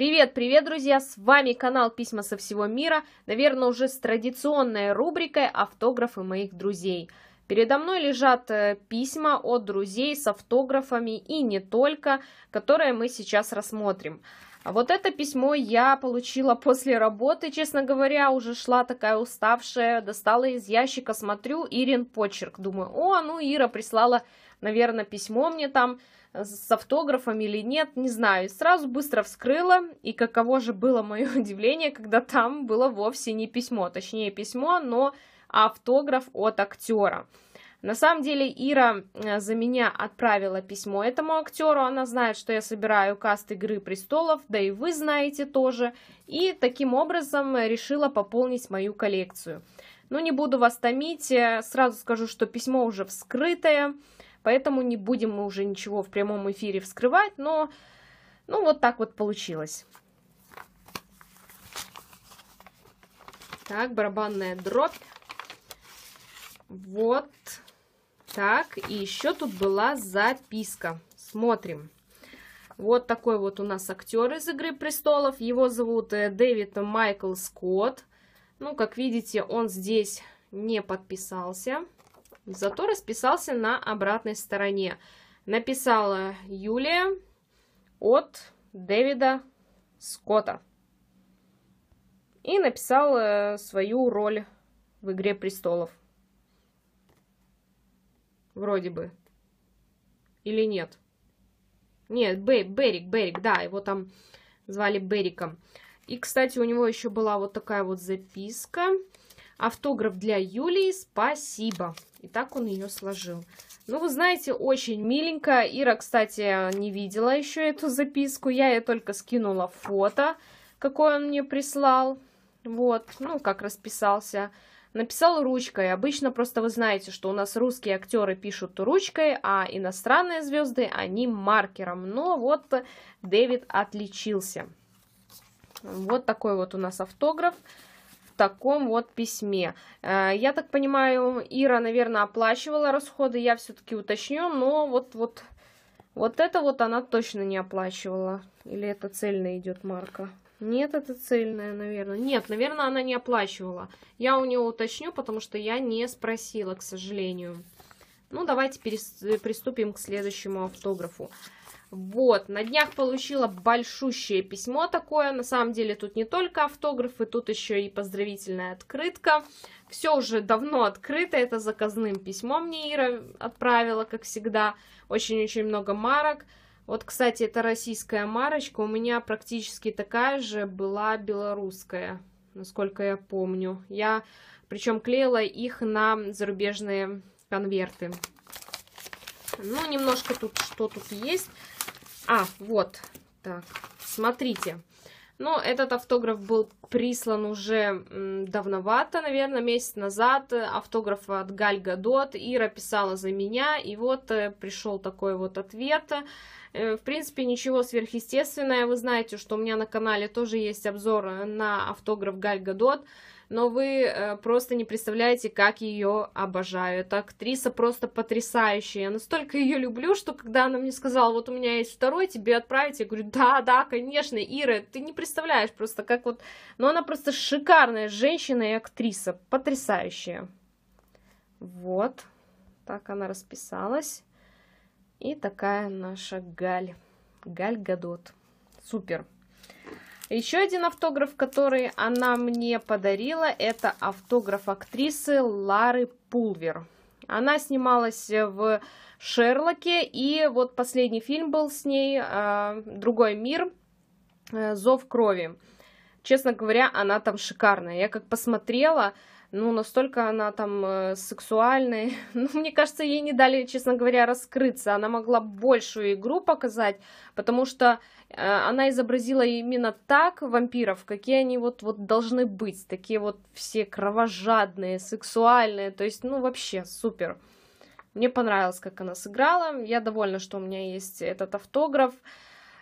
Привет, привет, друзья! С вами канал «Письма со всего мира», наверное, уже с традиционной рубрикой «Автографы моих друзей». Передо мной лежат э, письма от друзей с автографами и не только, которые мы сейчас рассмотрим. А вот это письмо я получила после работы, честно говоря, уже шла такая уставшая, достала из ящика, смотрю, Ирин почерк. Думаю, о, ну Ира прислала наверное, письмо мне там э, с автографом или нет, не знаю. сразу быстро вскрыла, и каково же было мое удивление, когда там было вовсе не письмо, точнее письмо, но автограф от актера. На самом деле Ира э, за меня отправила письмо этому актеру, она знает, что я собираю каст «Игры престолов», да и вы знаете тоже, и таким образом решила пополнить мою коллекцию. Ну, не буду вас томить, сразу скажу, что письмо уже вскрытое, Поэтому не будем мы уже ничего в прямом эфире вскрывать, но ну вот так вот получилось. Так, барабанная дробь. Вот. Так, и еще тут была записка. Смотрим. Вот такой вот у нас актер из «Игры престолов». Его зовут э, Дэвид Майкл Скотт. Ну, как видите, он здесь не подписался. Зато расписался на обратной стороне. Написала Юлия от Дэвида Скотта. И написала свою роль в «Игре престолов». Вроде бы. Или нет? Нет, Берик, Берик, да, его там звали Бериком. И, кстати, у него еще была вот такая вот записка. Автограф для Юлии, спасибо. И так он ее сложил. Ну, вы знаете, очень миленько. Ира, кстати, не видела еще эту записку. Я ей только скинула фото, какое он мне прислал. Вот, ну, как расписался. Написал ручкой. Обычно просто вы знаете, что у нас русские актеры пишут ручкой, а иностранные звезды, они маркером. Но вот Дэвид отличился. Вот такой вот у нас автограф таком вот письме. Э, я так понимаю, Ира, наверное, оплачивала расходы, я все-таки уточню, но вот, вот, вот это вот она точно не оплачивала. Или это цельная идет марка? Нет, это цельная, наверное. Нет, наверное, она не оплачивала. Я у нее уточню, потому что я не спросила, к сожалению. Ну, давайте приступим к следующему автографу. Вот, на днях получила большущее письмо такое, на самом деле тут не только автографы, тут еще и поздравительная открытка. Все уже давно открыто, это заказным письмом мне Ира отправила, как всегда, очень-очень много марок. Вот, кстати, это российская марочка, у меня практически такая же была белорусская, насколько я помню. Я причем клеила их на зарубежные конверты. Ну, немножко тут, что тут есть. А, вот, так, смотрите. Но этот автограф был прислан уже давновато, наверное, месяц назад. Автограф от Галь Гадот. Ира писала за меня, и вот э, пришел такой вот ответ. Э, в принципе, ничего сверхъестественного. Вы знаете, что у меня на канале тоже есть обзор на автограф Галь Гадот но вы э, просто не представляете, как ее обожаю. Эта актриса просто потрясающая. Я настолько ее люблю, что когда она мне сказала, вот у меня есть второй, тебе отправить, я говорю, да, да, конечно, Ира, ты не представляешь просто, как вот... Но она просто шикарная женщина и актриса, потрясающая. Вот, так она расписалась. И такая наша Галь. Галь Гадот. Супер. Еще один автограф, который она мне подарила, это автограф актрисы Лары Пулвер. Она снималась в Шерлоке, и вот последний фильм был с ней э, «Другой мир», э, «Зов крови». Честно говоря, она там шикарная. Я как посмотрела, ну, настолько она там э, сексуальная. Ну, мне кажется, ей не дали, честно говоря, раскрыться. Она могла большую игру показать, потому что э, она изобразила именно так вампиров, какие они вот, вот должны быть. Такие вот все кровожадные, сексуальные. То есть, ну, вообще супер. Мне понравилось, как она сыграла. Я довольна, что у меня есть этот автограф.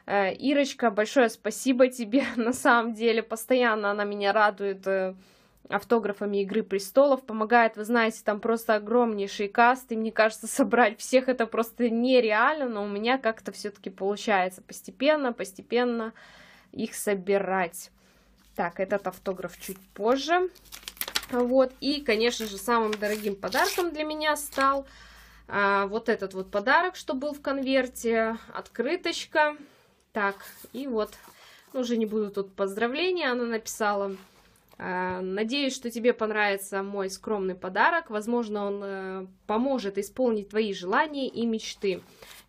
Э, Ирочка, большое спасибо тебе, на самом деле. Постоянно она меня радует э, автографами «Игры престолов». Помогает, вы знаете, там просто огромнейший каст, и мне кажется, собрать всех это просто нереально, но у меня как-то все-таки получается постепенно, постепенно их собирать. Так, этот автограф чуть позже. Вот, и, конечно же, самым дорогим подарком для меня стал а, вот этот вот подарок, что был в конверте, открыточка. Так, и вот, ну, уже не буду тут поздравления, она написала Э, надеюсь, что тебе понравится мой скромный подарок. Возможно, он э, поможет исполнить твои желания и мечты.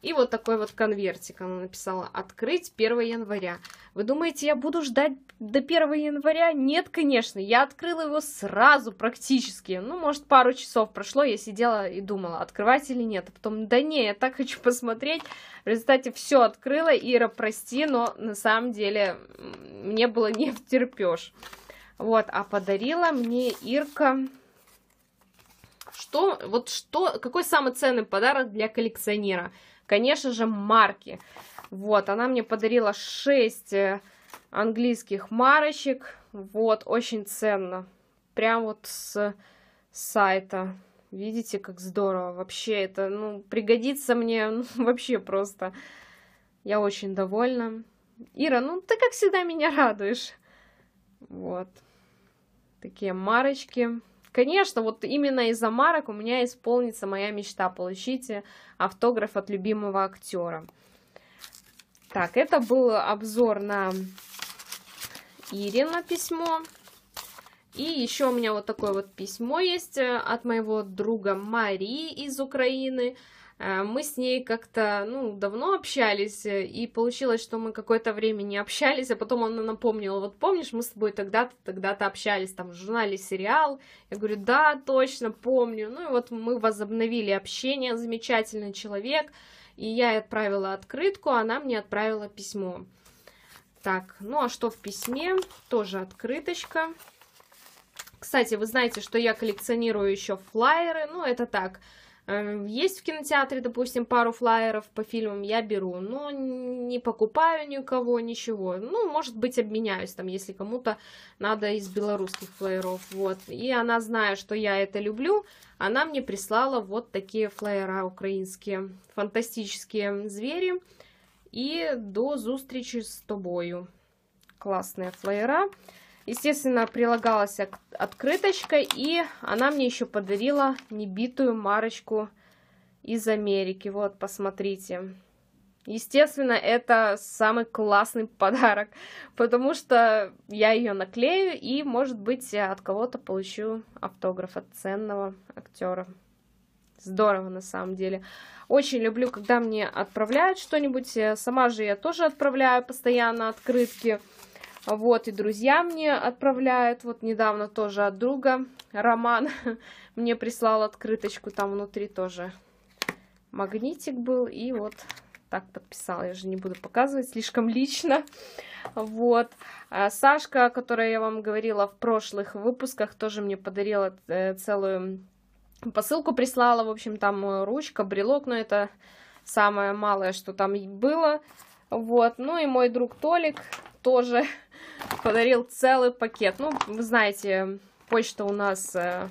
И вот такой вот конвертик она написала. Открыть 1 января. Вы думаете, я буду ждать до 1 января? Нет, конечно. Я открыла его сразу практически. Ну, может, пару часов прошло, я сидела и думала, открывать или нет. А потом, да не, я так хочу посмотреть. В результате все открыла. Ира, прости, но на самом деле мне было не втерпешь. Вот, а подарила мне Ирка... Что, вот что, какой самый ценный подарок для коллекционера? Конечно же, марки. Вот, она мне подарила 6 э, английских марочек. Вот, очень ценно. Прям вот с сайта. Видите, как здорово. Вообще это, ну, пригодится мне ну, вообще просто. Я очень довольна. Ира, ну ты, как всегда, меня радуешь. Вот. Такие марочки. Конечно, вот именно из-за марок у меня исполнится моя мечта. Получите автограф от любимого актера. Так, это был обзор на Ирина письмо. И еще у меня вот такое вот письмо есть э, от моего друга Марии из Украины. Э, мы с ней как-то, ну, давно общались, э, и получилось, что мы какое-то время не общались, а потом она напомнила, вот помнишь, мы с тобой тогда-то, тогда-то общались, там, в журнале сериал, я говорю, да, точно, помню, ну, и вот мы возобновили общение, замечательный человек, и я ей отправила открытку, а она мне отправила письмо. Так, ну, а что в письме? Тоже открыточка. Кстати, вы знаете, что я коллекционирую еще флайеры, ну, это так, Эм, есть в кинотеатре, допустим, пару флаеров по фильмам, я беру, но не покупаю ни у кого ничего. Ну, может быть, обменяюсь там, если кому-то надо из белорусских флаеров, вот. И она, зная, что я это люблю, она мне прислала вот такие флаера украинские, фантастические звери. И до зустрічі с тобою. Классные флаера. Естественно, прилагалась открыточка, и она мне еще подарила небитую марочку из Америки. Вот, посмотрите. Естественно, это самый классный подарок, потому что я ее наклею и, может быть, я от кого-то получу автограф от ценного актера. Здорово, на самом деле. Очень люблю, когда мне отправляют что-нибудь. Э, сама же я тоже отправляю постоянно открытки. Вот, и друзья мне отправляют. Вот недавно тоже от друга Роман мне прислал открыточку. Там внутри тоже магнитик был. И вот так подписала. Я же не буду показывать слишком лично. Вот. А Сашка, о которой я вам говорила в прошлых выпусках, тоже мне подарила э, целую посылку прислала. В общем, там э, ручка, брелок, но это самое малое, что там было. Вот. Ну и мой друг Толик тоже подарил целый пакет. Ну, вы знаете, почта у нас э,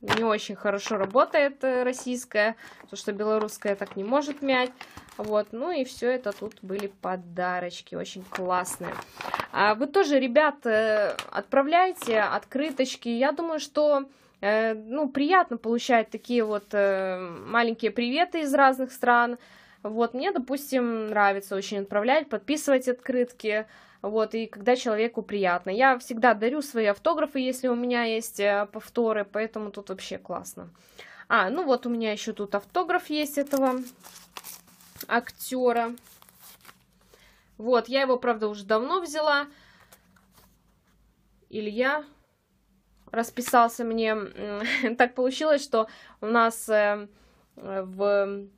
не очень хорошо работает э, российская, потому что белорусская так не может мять. Вот, ну и все это тут были подарочки, очень классные. А вы тоже, ребят, э, отправляйте открыточки. Я думаю, что ну, приятно получать такие вот маленькие приветы из разных стран. Вот, мне, допустим, нравится очень отправлять, подписывать открытки, вот, и когда человеку приятно. Я всегда дарю свои автографы, если у меня есть э, повторы, поэтому тут вообще классно. А, ну вот у меня еще тут автограф есть этого актера. Вот, я его, правда, уже давно взяла. Илья расписался мне. так получилось, что у нас э, в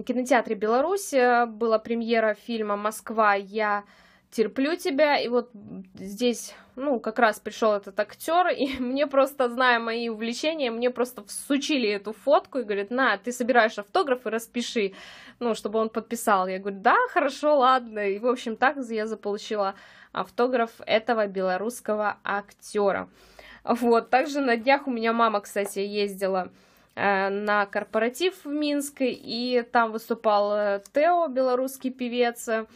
кинотеатре Беларусь э, была премьера фильма «Москва. Я терплю тебя». И вот здесь, ну, как раз пришел этот актер, и мне просто, зная мои увлечения, мне просто всучили эту фотку и говорят, на, ты собираешь автограф и распиши, ну, чтобы он подписал. Я говорю, да, хорошо, ладно. И, в общем, так я заполучила автограф этого белорусского актера. Вот, также на днях у меня мама, кстати, ездила Э, на корпоратив в Минске, и там выступал э, Тео, белорусский певец, э,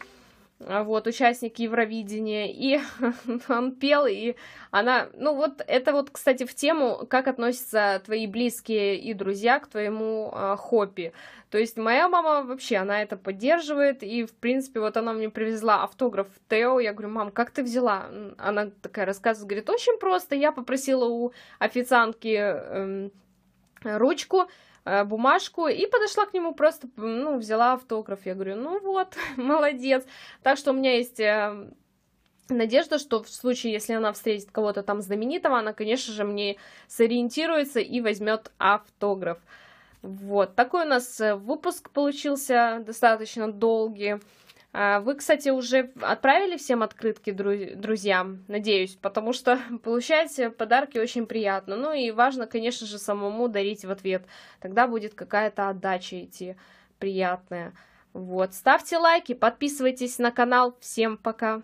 вот, участник Евровидения, и он пел, и она, ну вот, это вот, кстати, в тему, как относятся твои близкие и друзья к твоему э, хобби. То есть моя мама вообще, она это поддерживает, и, в принципе, вот она мне привезла автограф Тео, я говорю, мам, как ты взяла? Она такая рассказывает, говорит, очень просто, я попросила у официантки... Э, ручку, э, бумажку и подошла к нему просто, ну, взяла автограф. Я говорю, ну вот, молодец. Так что у меня есть э, надежда, что в случае, если она встретит кого-то там знаменитого, она, конечно же, мне сориентируется и возьмет автограф. Вот, такой у нас э, выпуск получился достаточно долгий. А, вы, кстати, уже отправили всем открытки друзьям, надеюсь, потому что получать подарки очень приятно. Ну и важно, конечно же, самому дарить в ответ. Тогда будет какая-то отдача идти приятная. Вот, ставьте лайки, подписывайтесь на канал. Всем пока!